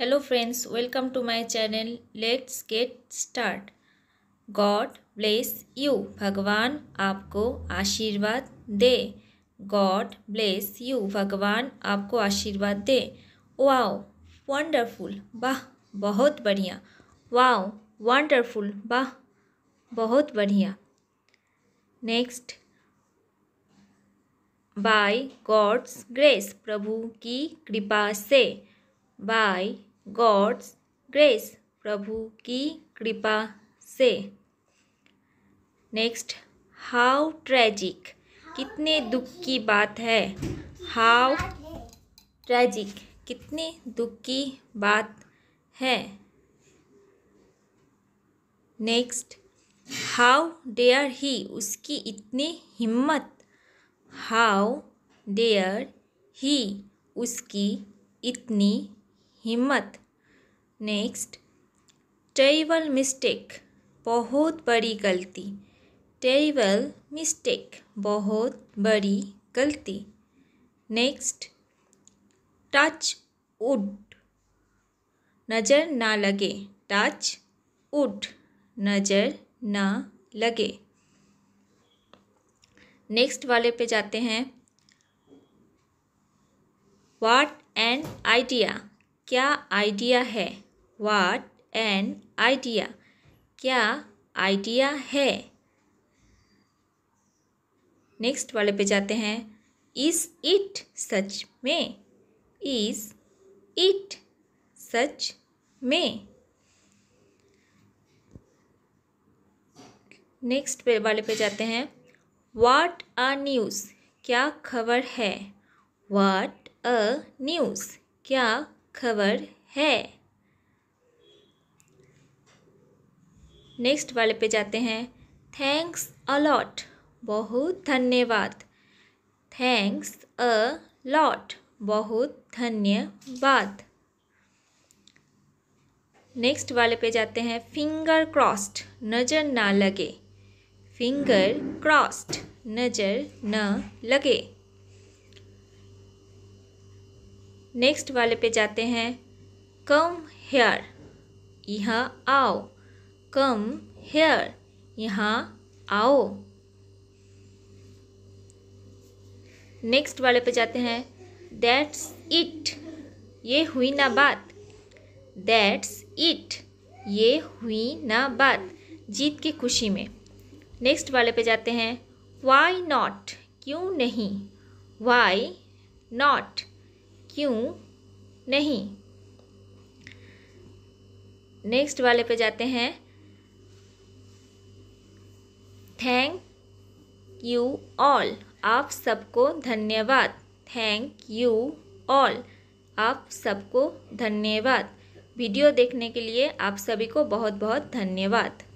hello friends welcome to my channel let's get start God bless you भगवान आपको आशीर्वाद दे God bless you भगवान आपको आशीर्वाद दे वाओ वंडरफुल वाह बहुत बढ़िया वाओ वंडरफुल वाह बहुत बढ़िया नेक्स्ट बाय गॉड्स ग्रेस प्रभु की कृपा से बाय गॉड्स ग्रेस प्रभु की कृपा से नेक्स्ट हाउ ट्रैजिक कितने दुख की बात है हाउ ट्रैजिक कितने दुख की बात है नेक्स्ट हाउ डेयर ही उसकी इतनी हिम्मत हाउ डेयर ही उसकी इतनी हिम्मत नेक्स्ट टेरिबल मिस्टेक बहुत बड़ी गलती टेरिबल मिस्टेक बहुत बड़ी गलती नेक्स्ट टच उड नज़र ना लगे टच उड नज़र ना लगे नेक्स्ट वाले पे जाते हैं वाट एंड आइडिया क्या आइडिया है वाट एन आइडिया क्या आइडिया है नेक्स्ट वाले पे जाते हैं इज़ इट सच में इज़ इट सच में नेक्स्ट पे वाले पे जाते हैं वाट अ न्यूज़ क्या खबर है वाट अ न्यूज़ क्या खबर है नेक्स्ट वाले पे जाते हैं थैंक्स अलॉट बहुत धन्यवाद थैंक्स अ लॉट बहुत धन्यवाद नेक्स्ट वाले पे जाते हैं फिंगर क्रॉस्ड नज़र ना लगे फिंगर क्रॉस्ड नज़र न लगे नेक्स्ट वाले पे जाते हैं कम हेयर यहाँ आओ कम हेयर यहाँ आओ नेक्स्ट वाले पे जाते हैं दैट्स इट ये हुई ना बात दैट्स इट ये हुई ना बात जीत की खुशी में नेक्स्ट वाले पे जाते हैं वाई नॉट क्यों नहीं वाई नॉट क्यों नहीं नेक्स्ट वाले पे जाते हैं थैंक यू ऑल आप सबको धन्यवाद थैंक यू ऑल आप सबको धन्यवाद वीडियो देखने के लिए आप सभी को बहुत बहुत धन्यवाद